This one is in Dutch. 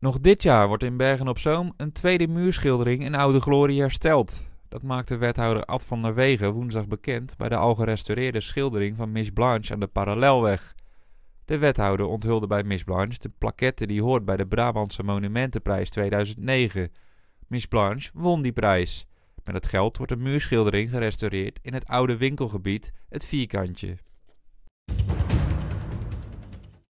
Nog dit jaar wordt in Bergen op Zoom een tweede muurschildering in Oude Glorie hersteld. Dat maakte wethouder Ad van der Wegen woensdag bekend bij de al gerestaureerde schildering van Miss Blanche aan de Parallelweg. De wethouder onthulde bij Miss Blanche de plaquette die hoort bij de Brabantse Monumentenprijs 2009. Miss Blanche won die prijs. Met het geld wordt de muurschildering gerestaureerd in het oude winkelgebied, het vierkantje.